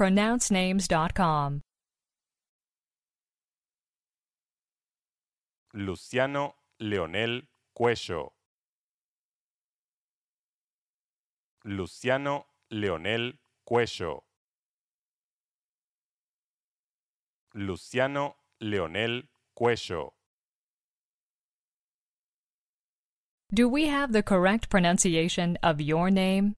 pronouncenames.com. Luciano Leonel Cuello. Luciano Leonel Cuello. Luciano Leonel Cuello. Do we have the correct pronunciation of your name?